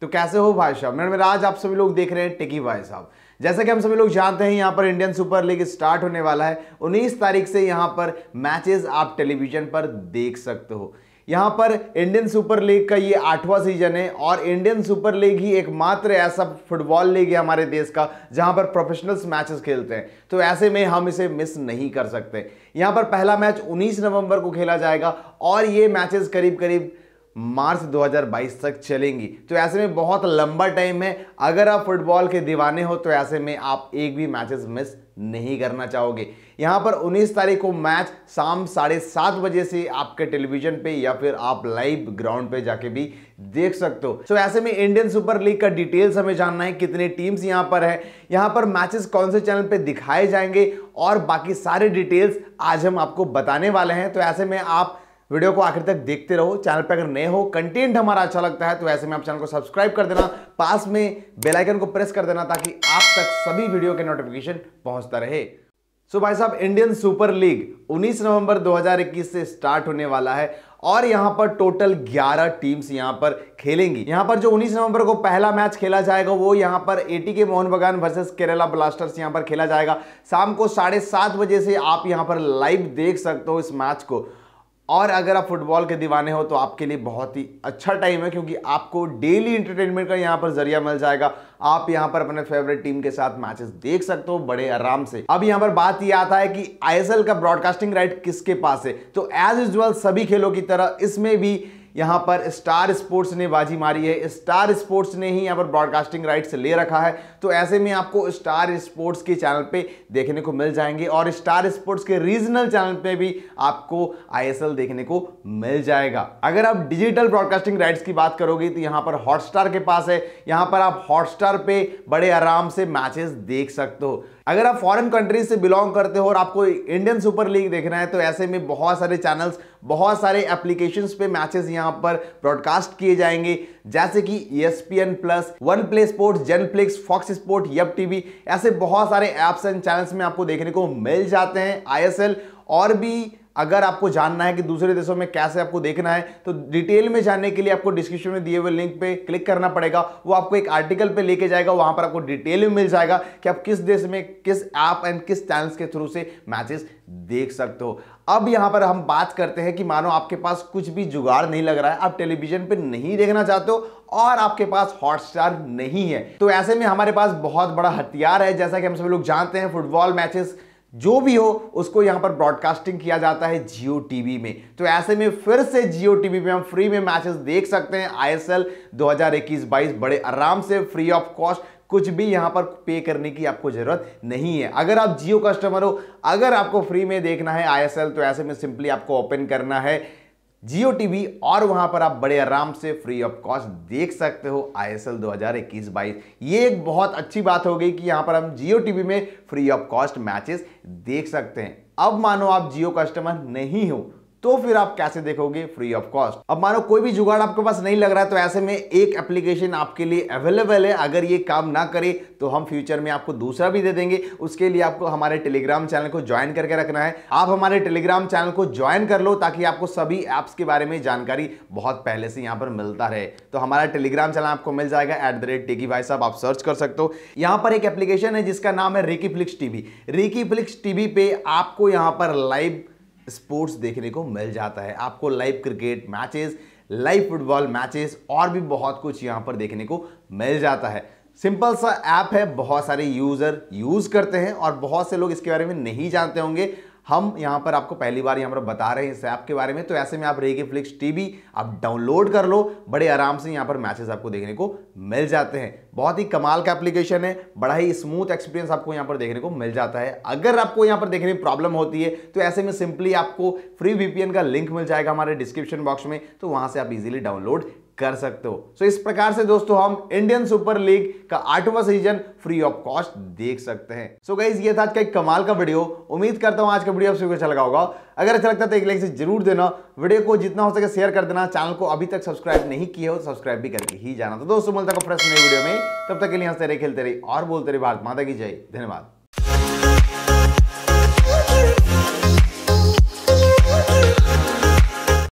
तो कैसे हो भाई साहब मैडम आज आप सभी लोग देख रहे हैं टिकी भाई साहब जैसा कि हम सभी लोग जानते हैं यहाँ पर इंडियन सुपर लीग स्टार्ट होने वाला है 19 तारीख से यहाँ पर मैचेस आप टेलीविजन पर देख सकते हो यहाँ पर इंडियन सुपर लीग का ये आठवां सीजन है और इंडियन सुपर लीग ही एकमात्र ऐसा फुटबॉल लीग है हमारे देश का जहाँ पर प्रोफेशनल्स मैचेस खेलते हैं तो ऐसे में हम इसे मिस नहीं कर सकते यहाँ पर पहला मैच 19 नवंबर को खेला जाएगा और ये मैचेस करीब करीब मार्च 2022 तक चलेंगी तो ऐसे में बहुत लंबा टाइम है अगर आप फुटबॉल के दीवाने हो तो ऐसे में आप एक भी मैचेस मिस नहीं करना चाहोगे यहां पर 19 तारीख को मैच शाम साढ़े सात बजे से आपके टेलीविजन पे या फिर आप लाइव ग्राउंड पे जाके भी देख सकते हो सो ऐसे में इंडियन सुपर लीग का डिटेल्स हमें जानना है कितने टीम्स यहाँ पर है यहां पर मैचेस कौन से चैनल पे दिखाए जाएंगे और बाकी सारे डिटेल्स आज हम आपको बताने वाले हैं तो ऐसे में आप वीडियो को आखिर तक देखते रहो चैनल पर अगर नए हो कंटेंट हमारा अच्छा लगता है तो ऐसे में आप चैनल को सब्सक्राइब कर देना पास में बेल आइकन को प्रेस कर देना ताकि आप तक सभी वीडियो के नोटिफिकेशन पहुंचता रहे सो so भाई साहब इंडियन सुपर लीग 19 नवंबर 2021 से स्टार्ट होने वाला है और यहाँ पर टोटल 11 टीम्स यहाँ पर खेलेंगी यहाँ पर जो 19 नवंबर को पहला मैच खेला जाएगा वो यहाँ पर एटी के मोहन बगान वर्सेस केरला ब्लास्टर्स यहाँ पर खेला जाएगा शाम को साढ़े सात बजे से आप यहां पर लाइव देख सकते हो इस मैच को और अगर आप फुटबॉल के दीवाने हो तो आपके लिए बहुत ही अच्छा टाइम है क्योंकि आपको डेली इंटरटेनमेंट का यहाँ पर जरिया मिल जाएगा आप यहाँ पर अपने फेवरेट टीम के साथ मैचेस देख सकते हो बड़े आराम से अब यहाँ पर बात यह आता है कि आईएसएल का ब्रॉडकास्टिंग राइट किसके पास है तो एज यूजल सभी खेलों की तरह इसमें भी यहां पर स्टार स्पोर्ट्स ने बाजी मारी है स्टार स्पोर्ट्स ने ही यहां पर ब्रॉडकास्टिंग राइट्स ले रखा है तो ऐसे में आपको स्टार स्पोर्ट्स के चैनल पे देखने को मिल जाएंगे और स्टार स्पोर्ट्स के रीजनल चैनल पे भी आपको आईएसएल देखने को मिल जाएगा अगर आप डिजिटल ब्रॉडकास्टिंग राइट्स की बात करोगे तो यहां पर हॉटस्टार के पास है यहां पर आप हॉटस्टार पर बड़े आराम से मैचेस देख सकते हो अगर आप फॉरेन कंट्रीज से बिलोंग करते हो और आपको इंडियन सुपर लीग देखना है तो ऐसे में बहुत सारे चैनल्स बहुत सारे एप्लीकेशन पे मैचेस यहाँ पर ब्रॉडकास्ट किए जाएंगे जैसे कि ESPN plus one play sports जेनफ्लिक्स फॉक्स स्पोर्ट यप टीवी ऐसे बहुत सारे ऐप्स एंड चैनल्स में आपको देखने को मिल जाते हैं एल और भी अगर आपको जानना है कि दूसरे देशों में कैसे आपको देखना है तो डिटेल में जानने के लिए आपको डिस्क्रिप्शन में दिए हुए लिंक पे क्लिक करना पड़ेगा वो आपको एक आर्टिकल पे लेके जाएगा वहां पर आपको डिटेल में मिल जाएगा कि आप किस देश में किस ऐप एंड किस चैनल्स के थ्रू से मैचेस देख सकते हो अब यहाँ पर हम बात करते हैं कि मानो आपके पास कुछ भी जुगाड़ नहीं लग रहा है आप टेलीविजन पर नहीं देखना चाहते हो और आपके पास हॉटस्टार नहीं है तो ऐसे में हमारे पास बहुत बड़ा हथियार है जैसा कि हम सभी लोग जानते हैं फुटबॉल मैचेस जो भी हो उसको यहां पर ब्रॉडकास्टिंग किया जाता है जियो टीवी में तो ऐसे में फिर से जियो टीवी में हम फ्री में मैचेस देख सकते हैं आईएसएल 2021-22 बड़े आराम से फ्री ऑफ कॉस्ट कुछ भी यहां पर पे करने की आपको ज़रूरत नहीं है अगर आप जियो कस्टमर हो अगर आपको फ्री में देखना है आईएसएल तो ऐसे में सिंपली आपको ओपन करना है जियो टीवी और वहां पर आप बड़े आराम से फ्री ऑफ कॉस्ट देख सकते हो आई एस एल दो हजार इक्कीस बाईस ये एक बहुत अच्छी बात हो गई कि यहां पर हम जियो टीवी में फ्री ऑफ कॉस्ट मैचेस देख सकते हैं अब मानो आप जियो कस्टमर नहीं हो तो फिर आप कैसे देखोगे फ्री ऑफ कॉस्ट अब मानो कोई भी जुगाड़ आपके पास नहीं लग रहा है तो ऐसे में एक एप्लीकेशन आपके लिए अवेलेबल है अगर ये काम ना करे तो हम फ्यूचर में आपको दूसरा भी दे देंगे उसके लिए आपको हमारे टेलीग्राम चैनल को ज्वाइन करके रखना है आप हमारे टेलीग्राम चैनल को ज्वाइन कर लो ताकि आपको सभी ऐप्स के बारे में जानकारी बहुत पहले से यहाँ पर मिलता रहे तो हमारा टेलीग्राम चैनल आपको मिल जाएगा एट द रेट भाई साहब आप सर्च कर सकते हो यहाँ पर एक एप्लीकेशन है जिसका नाम है Ricky Flix TV Ricky Flix TV पे आपको यहाँ पर लाइव स्पोर्ट्स देखने को मिल जाता है आपको live cricket matches live football matches और भी बहुत कुछ यहाँ पर देखने को मिल जाता है सिंपल सा ऐप है बहुत सारे यूज़र यूज़ करते हैं और बहुत से लोग इसके बारे में नहीं जानते होंगे हम यहाँ पर आपको पहली बार यहाँ पर बता रहे हैं इस ऐप के बारे में तो ऐसे में आप रेगी फ्लिक्स टीवी आप डाउनलोड कर लो बड़े आराम से यहाँ पर मैचेस आपको देखने को मिल जाते हैं बहुत ही कमाल का एप्लीकेशन है बड़ा ही स्मूथ एक्सपीरियंस आपको यहाँ पर देखने को मिल जाता है अगर आपको यहाँ पर देखने में प्रॉब्लम होती है तो ऐसे में सिंपली आपको फ्री वीपीएन का लिंक मिल जाएगा हमारे डिस्क्रिप्शन बॉक्स में तो वहाँ से आप इजिली डाउनलोड कर सकते हो सो so, इस प्रकार से दोस्तों हम इंडियन सुपर लीग का आठवां सीजन फ्री ऑफ कॉस्ट देख सकते हैं सो so, गाइज ये था आज का एक कमाल का वीडियो उम्मीद करता हूं आज का वीडियो आप को अच्छा लगा होगा अगर अच्छा लगता है तो एक लाइक से जरूर देना वीडियो को जितना हो सके शेयर कर देना चैनल को अभी तक सब्सक्राइब नहीं किया हो तो सब्सक्राइब भी करके ही जाना तो दोस्तों मिलता है फ्रेश नई वीडियो में तब तक के लिए हंसते रहे खेलते रहे और बोलते रहे भारत माता की जय धन्यवाद